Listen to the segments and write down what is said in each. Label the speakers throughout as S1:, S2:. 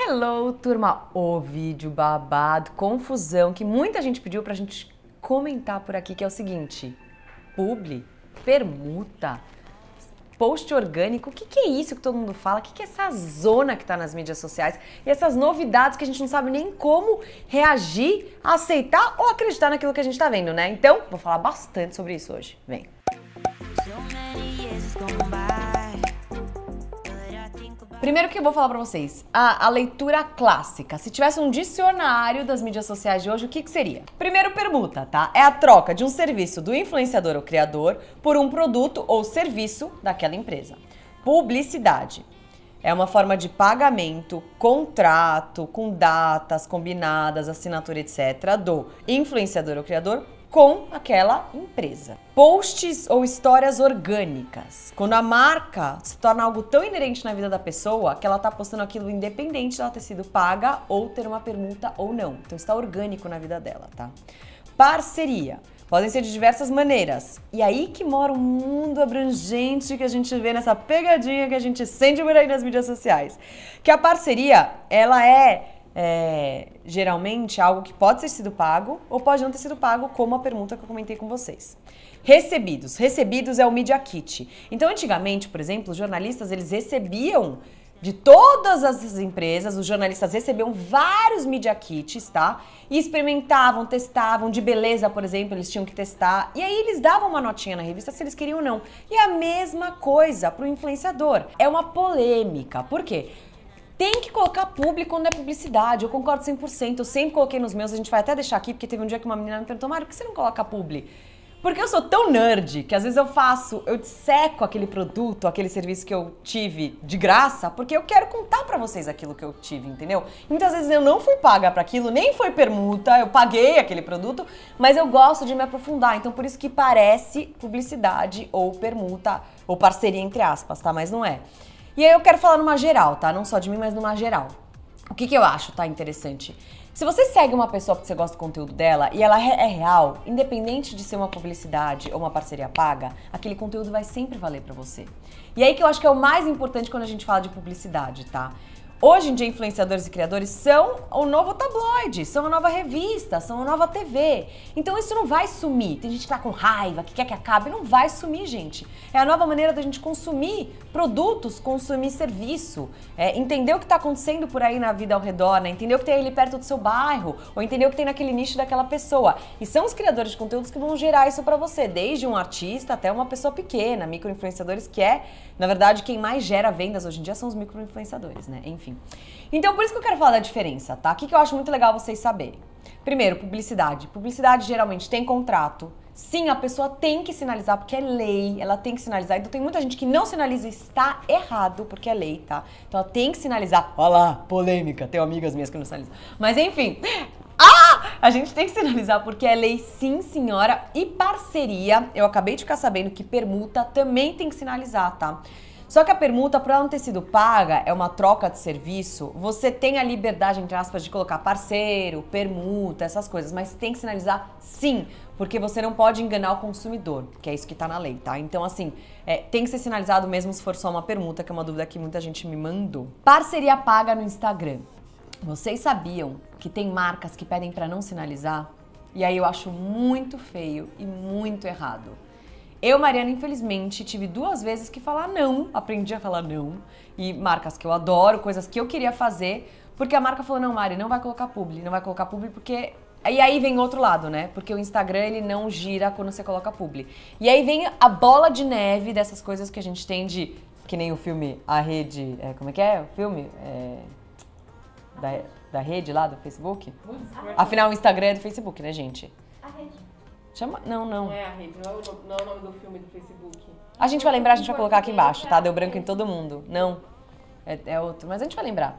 S1: Hello, turma! O vídeo babado, confusão, que muita gente pediu pra gente comentar por aqui, que é o seguinte: publi, permuta, post orgânico, o que, que, é isso que todo mundo fala? O que, que, é essa zona que tá nas mídias sociais? E essas novidades que a gente não sabe nem como reagir, aceitar ou acreditar naquilo que a gente tá vendo, né? Então, vou falar bastante sobre isso hoje. Vem! So Primeiro que eu vou falar para vocês, a, a, leitura clássica. Se tivesse um dicionário das mídias sociais de hoje, o que, que seria? Primeiro, permuta, tá? É a troca de um serviço do influenciador ou criador por um produto ou serviço daquela empresa. Publicidade. É uma forma de pagamento, contrato, com datas combinadas, assinatura, etc., do influenciador ou criador com aquela empresa. Posts ou histórias orgânicas. Quando a marca se torna algo tão inerente na vida da pessoa que ela está postando aquilo independente de ela ter sido paga ou ter uma permuta ou não. Então está orgânico na vida dela, tá? Parceria. Podem ser de diversas maneiras. E aí que mora o um mundo abrangente que a gente vê nessa pegadinha que a gente sente por aí nas mídias sociais. Que a parceria, ela é é, geralmente algo que pode ter sido pago ou pode não ter sido pago, como a pergunta que eu comentei com vocês. Recebidos. Recebidos é o Media Kit. Então, antigamente, por exemplo, os jornalistas eles recebiam de todas as empresas, os jornalistas recebiam vários media kits, tá? E experimentavam, testavam, de beleza, por exemplo, eles tinham que testar. E aí eles davam uma notinha na revista se eles queriam ou não. E a mesma coisa para o influenciador. É uma polêmica. Por quê? Tem que colocar público quando é publicidade. Eu concordo 100%. Eu sempre coloquei nos meus. A gente vai até deixar aqui, porque teve um dia que uma menina me perguntou, Mário, por que você não coloca publi? Porque eu sou tão nerd que às vezes eu faço, eu seco aquele produto, aquele serviço que eu tive de graça, porque eu quero contar para vocês aquilo que eu tive, entendeu? Muitas vezes eu não fui paga para aquilo, nem foi permuta, eu paguei aquele produto, mas eu gosto de me aprofundar, então por isso que parece publicidade ou permuta ou parceria entre aspas, tá? Mas não é. E aí eu quero falar numa geral, tá? Não só de mim, mas numa geral. O que, que eu acho, tá? Interessante. Se você segue uma pessoa porque você gosta do conteúdo dela e ela é real, independente de ser uma publicidade ou uma parceria paga, aquele conteúdo vai sempre valer para você. E aí que eu acho que é o mais importante quando a gente fala de publicidade, tá? Hoje em dia, influenciadores e criadores são o novo tabloide, são a nova revista, são a nova TV. Então isso não vai sumir. Tem gente que tá com raiva, que quer que acabe, não vai sumir, gente. É a nova maneira da gente consumir produtos, consumir serviço, é, entender o que está acontecendo por aí na vida ao redor, né? entender o que tem ali perto do seu bairro, ou entender o que tem naquele nicho daquela pessoa. E são os criadores de conteúdos que vão gerar isso para você, desde um artista até uma pessoa pequena, microinfluenciadores, que é, na verdade, quem mais gera vendas hoje em dia são os microinfluenciadores, né? Enfim enfim. Então, por isso que eu quero falar da diferença, tá? O que, que eu acho muito legal vocês saberem. Primeiro, publicidade. Publicidade geralmente tem contrato. Sim, a pessoa tem que sinalizar porque é lei, ela tem que sinalizar. Então tem muita gente que não sinaliza e está errado porque é lei, tá? Então ela tem que sinalizar. Olha lá, polêmica. Tenho amigas minhas que não sinalizam. Mas enfim. Ah! A gente tem que sinalizar porque é lei, sim, senhora. E parceria, eu acabei de ficar sabendo que permuta também tem que sinalizar, tá? Só que a permuta, por ela não ter sido paga, é uma troca de serviço, você tem a liberdade, entre aspas, de colocar parceiro, permuta, essas coisas, mas tem que sinalizar sim, porque você não pode enganar o consumidor, que é isso que está na lei, tá? Então, assim, é, tem que ser sinalizado mesmo se for só uma permuta, que é uma dúvida que muita gente me mandou. Parceria paga no Instagram. Vocês sabiam que tem marcas que pedem para não sinalizar? E aí eu acho muito feio e muito errado. Eu, Mariana, infelizmente, tive duas vezes que falar não. Aprendi a falar não. E marcas que eu adoro, coisas que eu queria fazer, porque a marca falou: não, Mari, não vai colocar publi, não vai colocar publi porque e aí vem outro lado, né? Porque o Instagram ele não gira quando você coloca publi. E aí vem a bola de neve dessas coisas que a gente tem de. Que nem o filme A Rede. É, como é que é? O filme? É, da, da rede lá do Facebook? Afinal, o Instagram é do Facebook, né, gente? A rede. Chama? Não, não. É a rede, não é, o, não é o nome do filme do Facebook. A gente vai lembrar, a gente vai colocar aqui embaixo, tá? Deu branco em todo mundo. Não. É, é outro, mas a gente vai lembrar.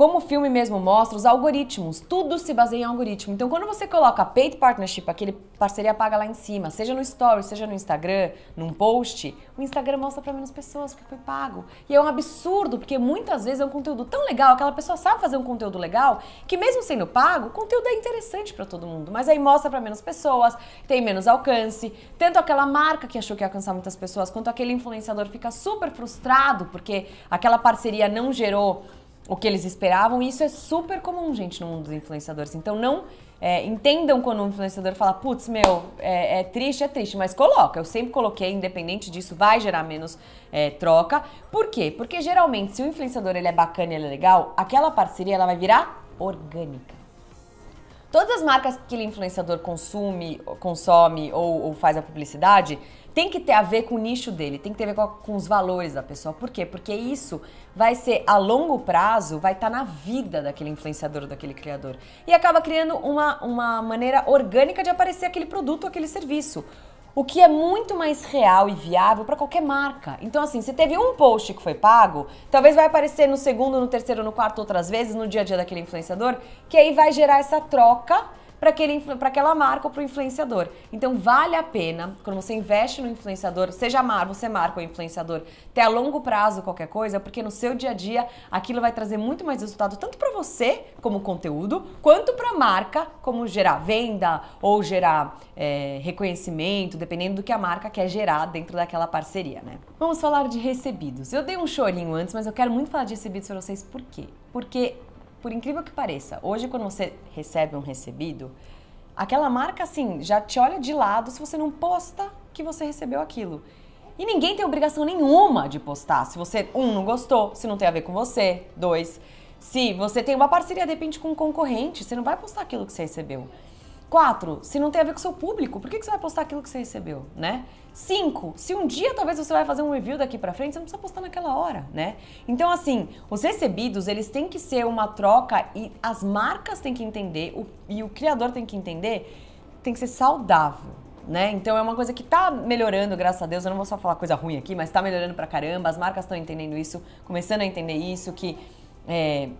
S1: Como o filme mesmo mostra, os algoritmos, tudo se baseia em algoritmo. Então, quando você coloca paid partnership, aquele parceria paga lá em cima, seja no story, seja no Instagram, num post, o Instagram mostra para menos pessoas porque foi pago. E é um absurdo, porque muitas vezes é um conteúdo tão legal, aquela pessoa sabe fazer um conteúdo legal, que mesmo sendo pago, o conteúdo é interessante para todo mundo, mas aí mostra para menos pessoas, tem menos alcance, tanto aquela marca que achou que ia alcançar muitas pessoas, quanto aquele influenciador fica super frustrado porque aquela parceria não gerou o que eles esperavam. E isso é super comum, gente, no mundo dos influenciadores. Então não é, entendam quando um influenciador fala, putz, meu, é, é, triste, é triste, mas coloca. Eu sempre coloquei, independente disso, vai gerar menos é, troca. Por quê? Porque geralmente, se o influenciador ele é bacana e ele é legal, aquela parceria ela vai virar orgânica. Todas as marcas que aquele influenciador consume, consome ou, ou, faz a publicidade tem que ter a ver com o nicho dele, tem que ter a ver com, a, com os valores da pessoa. Por quê? Porque isso vai ser a longo prazo, vai estar tá na vida daquele influenciador, daquele criador. E acaba criando uma, uma maneira orgânica de aparecer aquele produto, aquele serviço. O que é muito mais real e viável para qualquer marca. Então, assim, se teve um post que foi pago, talvez vai aparecer no segundo, no terceiro, no quarto, outras vezes, no dia a dia daquele influenciador, que aí vai gerar essa troca para aquela marca ou para o influenciador. Então vale a pena, quando você investe no influenciador, seja mar, você marca o influenciador, até a longo prazo qualquer coisa, porque no seu dia a dia aquilo vai trazer muito mais resultado, tanto para você como conteúdo, quanto para a marca, como gerar venda ou gerar é, reconhecimento, dependendo do que a marca quer gerar dentro daquela parceria, né? Vamos falar de recebidos. Eu dei um chorinho antes, mas eu quero muito falar de recebidos para vocês, por quê? Porque por incrível que pareça, hoje quando você recebe um recebido, aquela marca assim já te olha de lado se você não posta que você recebeu aquilo. E ninguém tem obrigação nenhuma de postar. Se você, um, não gostou, se não tem a ver com você, dois, se você tem uma parceria de repente com um concorrente, você não vai postar aquilo que você recebeu. Quatro, se não tem a ver com o seu público, por que, que você vai postar aquilo que você recebeu, né? Cinco, se um dia talvez você vai fazer um review daqui para frente, você não precisa postar naquela hora, né? Então, assim, os recebidos, eles têm que ser uma troca e as marcas têm que entender o, e o criador tem que entender, tem que ser saudável. Né? Então é uma coisa que está melhorando, graças a Deus. Eu não vou só falar coisa ruim aqui, mas está melhorando pra caramba. As marcas estão entendendo isso, começando a entender isso, que é,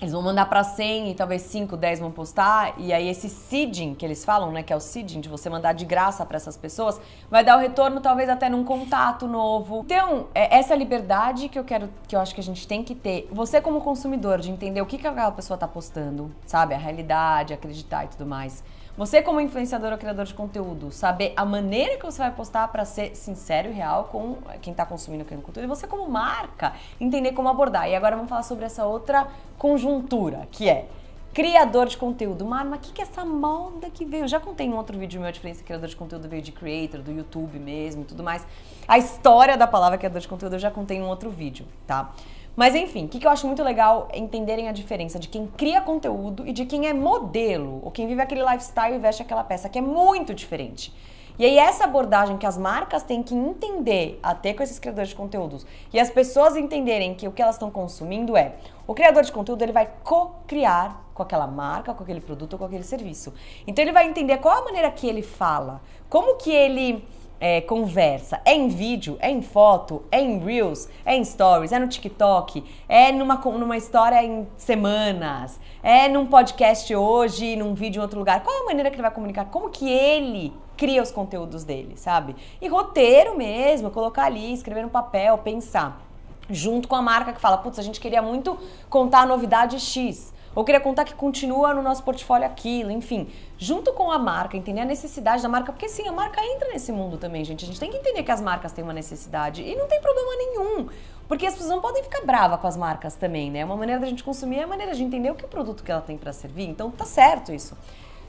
S1: eles vão mandar para 100 e talvez 5, 10 vão postar. E aí esse seeding que eles falam, né, que é o seeding, de você mandar de graça para essas pessoas, vai dar o retorno talvez até num contato novo. Então, é essa é liberdade que eu quero, que eu acho que a gente tem que ter. Você como consumidor, de entender o que, que aquela pessoa tá postando, sabe? A realidade, acreditar e tudo mais. Você, como influenciador ou criador de conteúdo, saber a maneira que você vai postar para ser sincero e real com quem está consumindo aquele conteúdo. E você, como marca, entender como abordar. E agora vamos falar sobre essa outra conjuntura, que é criador de conteúdo. Marma, o que, que é essa moda que veio? Eu já contei em um outro vídeo meu, a diferença criador de conteúdo veio de creator, do YouTube mesmo e tudo mais. A história da palavra criador de conteúdo eu já contei em um outro vídeo, tá? Mas enfim, o que, eu acho muito legal é entenderem a diferença de quem cria conteúdo e de quem é modelo, ou quem vive aquele lifestyle e veste aquela peça, que é muito diferente. E aí essa abordagem que as marcas têm que entender até com esses criadores de conteúdos e as pessoas entenderem que o que elas estão consumindo é o criador de conteúdo ele vai co-criar com aquela marca, com aquele produto, com aquele serviço. Então ele vai entender qual a maneira que ele fala, como que ele é, conversa. É em vídeo, é em foto, é em reels, é em stories, é no TikTok, é numa, numa história em semanas, é num podcast hoje, num vídeo em outro lugar. Qual é a maneira que ele vai comunicar? Como que ele cria os conteúdos dele, sabe? E roteiro mesmo, colocar ali, escrever no papel, pensar. Junto com a marca que fala, putz, a gente queria muito contar a novidade X. Ou queria contar que continua no nosso portfólio aquilo, enfim. Junto com a marca, entender a necessidade da marca, porque sim, a marca entra nesse mundo também, gente. A gente tem que entender que as marcas têm uma necessidade e não tem problema nenhum. Porque as pessoas não podem ficar bravas com as marcas também, né? Uma maneira da gente consumir é a maneira de entender o que o produto que ela tem para servir. Então tá certo isso.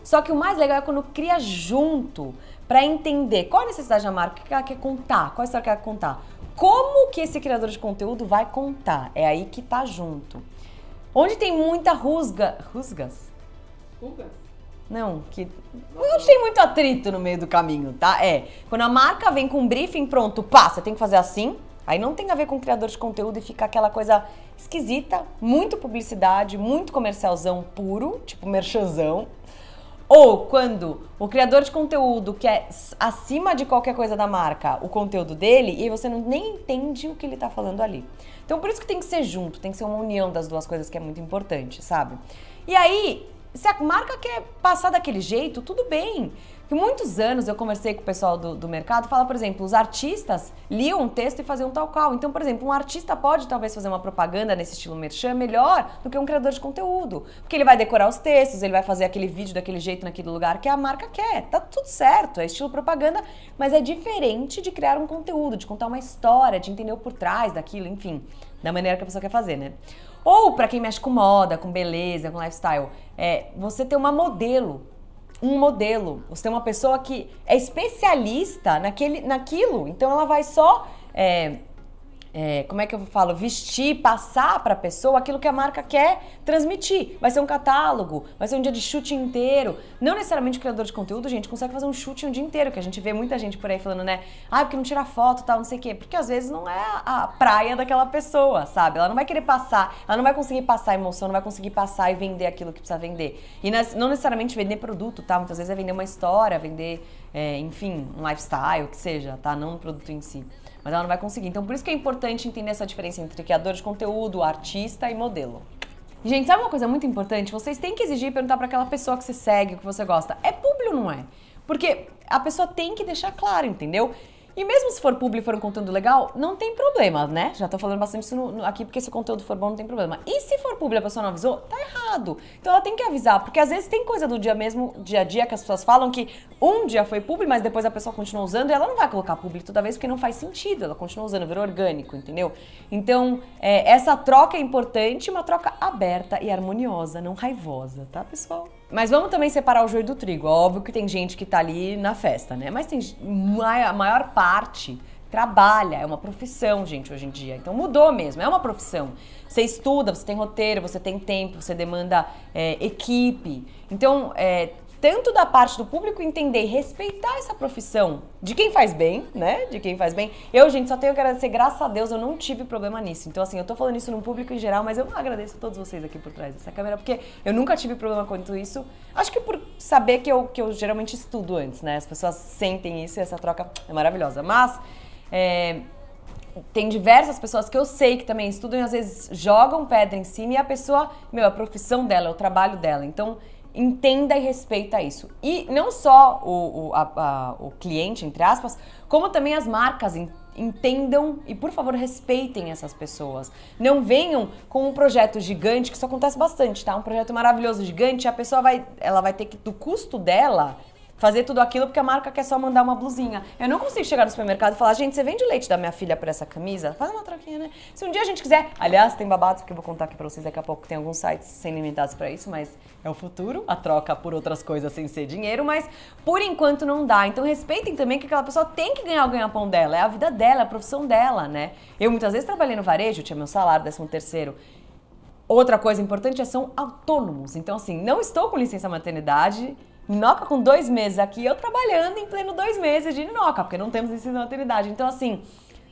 S1: Só que o mais legal é quando cria junto para entender qual a necessidade da marca, o que ela quer contar, qual a história que ela quer contar, como que esse criador de conteúdo vai contar. É aí que tá junto. Onde tem muita rusga. Rusgas? Rugas? Não, que. Não tem muito atrito no meio do caminho, tá? É. Quando a marca vem com um briefing, pronto, pá, você tem que fazer assim. Aí não tem a ver com criador de conteúdo e fica aquela coisa esquisita, muito publicidade, muito comercialzão puro, tipo merchanzão. Ou quando o criador de conteúdo quer acima de qualquer coisa da marca o conteúdo dele e você não, nem entende o que ele está falando ali. Então por isso que tem que ser junto, tem que ser uma união das duas coisas que é muito importante, sabe? E aí, se a marca quer passar daquele jeito, tudo bem. Que muitos anos eu conversei com o pessoal do, do mercado, fala, por exemplo, os artistas liam um texto e faziam tal qual. Então, por exemplo, um artista pode talvez fazer uma propaganda nesse estilo merchan melhor do que um criador de conteúdo. Porque ele vai decorar os textos, ele vai fazer aquele vídeo daquele jeito, naquele lugar que a marca quer. Tá tudo certo, é estilo propaganda, mas é diferente de criar um conteúdo, de contar uma história, de entender o por trás daquilo, enfim, da maneira que a pessoa quer fazer, né? Ou para quem mexe com moda, com beleza, com lifestyle, é você ter uma modelo um modelo. Você tem uma pessoa que é especialista naquele, naquilo, então ela vai só é, é, como é que eu falo, vestir, passar para a pessoa aquilo que a marca quer transmitir. Vai ser um catálogo, vai ser um dia de chute inteiro. Não necessariamente o criador de conteúdo, gente, consegue fazer um chute um dia inteiro, que a gente vê muita gente por aí falando, né? Ah, porque não tira foto, tal, não sei o quê. Porque às vezes não é a praia daquela pessoa, sabe? Ela não vai querer passar, ela não vai conseguir passar emoção, não vai conseguir passar e vender aquilo que precisa vender. E não necessariamente vender produto, tá? Muitas vezes é vender uma história, vender, é, enfim, um lifestyle, o que seja, tá? Não um produto em si mas ela não vai conseguir. Então, por isso que é importante entender essa diferença entre criador de conteúdo, artista e modelo. Gente, sabe uma coisa muito importante? Vocês têm que exigir e perguntar para aquela pessoa que você segue, que você gosta. É público ou não é? Porque a pessoa tem que deixar claro, entendeu? E mesmo se for público e for um conteúdo legal, não tem problema, né? Já tô falando bastante isso no, no, aqui, porque se o conteúdo for bom, não tem problema. E se for público e a pessoa não avisou, tá errado. Então ela tem que avisar, porque às vezes tem coisa do dia mesmo, dia a dia, que as pessoas falam que um dia foi público, mas depois a pessoa continua usando e ela não vai colocar público toda vez, porque não faz sentido. Ela continua usando, virou orgânico, entendeu? Então, é, essa troca é importante, uma troca aberta e harmoniosa, não raivosa, tá, pessoal? Mas vamos também separar o joio do trigo. Óbvio que tem gente que tá ali na festa, né? Mas tem a maior parte trabalha, é uma profissão, gente, hoje em dia. Então mudou mesmo, é uma profissão. Você estuda, você tem roteiro, você tem tempo, você demanda é, equipe. Então é, tanto da parte do público entender e respeitar essa profissão de quem faz bem, né? De quem faz bem. Eu, gente, só tenho que agradecer, graças a Deus, eu não tive problema nisso. Então, assim, eu tô falando isso no público em geral, mas eu agradeço a todos vocês aqui por trás dessa câmera, porque eu nunca tive problema quanto isso. Acho que por saber que eu, que eu geralmente estudo antes, né? As pessoas sentem isso e essa troca é maravilhosa. Mas. É, tem diversas pessoas que eu sei que também estudam e às vezes jogam pedra em cima e a pessoa, meu, a profissão dela, o trabalho dela. Então, entenda e respeita isso. E não só o, o, a, a, o cliente, entre aspas, como também as marcas entendam e, por favor, respeitem essas pessoas. Não venham com um projeto gigante, que isso acontece bastante, tá? Um projeto maravilhoso, gigante, a pessoa vai, ela vai ter que, do custo dela, fazer tudo aquilo porque a marca quer só mandar uma blusinha. Eu não consigo chegar no supermercado e falar, gente, você vende leite da minha filha para essa camisa? Faz uma troquinha, né? Se um dia a gente quiser, aliás, tem babados que eu vou contar aqui para vocês daqui a pouco, tem alguns sites sem limitados para isso, mas é o futuro, a troca por outras coisas sem ser dinheiro, mas por enquanto não dá. Então respeitem também que aquela pessoa tem que ganhar o ganha-pão dela, é a vida dela, é a profissão dela, né? Eu muitas vezes trabalhei no varejo, tinha meu salário, décimo terceiro, Outra coisa importante é são autônomos. Então, assim, não estou com licença maternidade, Noca com dois meses aqui, eu trabalhando em pleno dois meses de Noca, porque não temos licença de maternidade. Então, assim,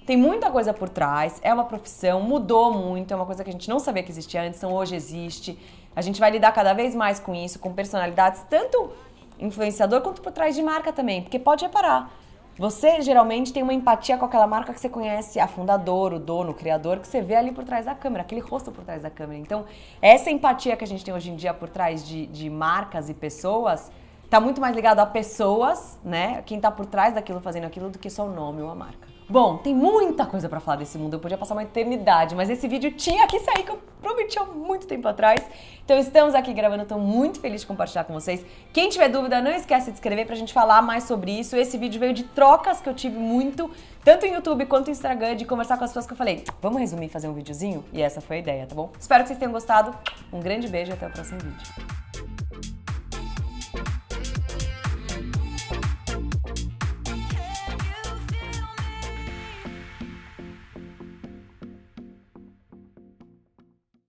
S1: tem muita coisa por trás, é uma profissão, mudou muito, é uma coisa que a gente não sabia que existia antes, então hoje existe. A gente vai lidar cada vez mais com isso, com personalidades, tanto influenciador quanto por trás de marca também, porque pode reparar. Você geralmente tem uma empatia com aquela marca que você conhece, a fundadora, o dono, o criador, que você vê ali por trás da câmera, aquele rosto por trás da câmera. Então, essa empatia que a gente tem hoje em dia por trás de, de marcas e pessoas Tá muito mais ligado a pessoas, né? Quem tá por trás daquilo fazendo aquilo do que só o nome ou a marca. Bom, tem muita coisa para falar desse mundo. Eu podia passar uma eternidade, mas esse vídeo tinha que sair que eu prometi há muito tempo atrás. Então estamos aqui gravando, estou muito feliz de compartilhar com vocês. Quem tiver dúvida, não esquece de escrever pra gente falar mais sobre isso. Esse vídeo veio de trocas que eu tive muito, tanto no YouTube quanto no Instagram, de conversar com as pessoas que eu falei, vamos resumir fazer um videozinho? E essa foi a ideia, tá bom? Espero que vocês tenham gostado. Um grande beijo e até o próximo vídeo.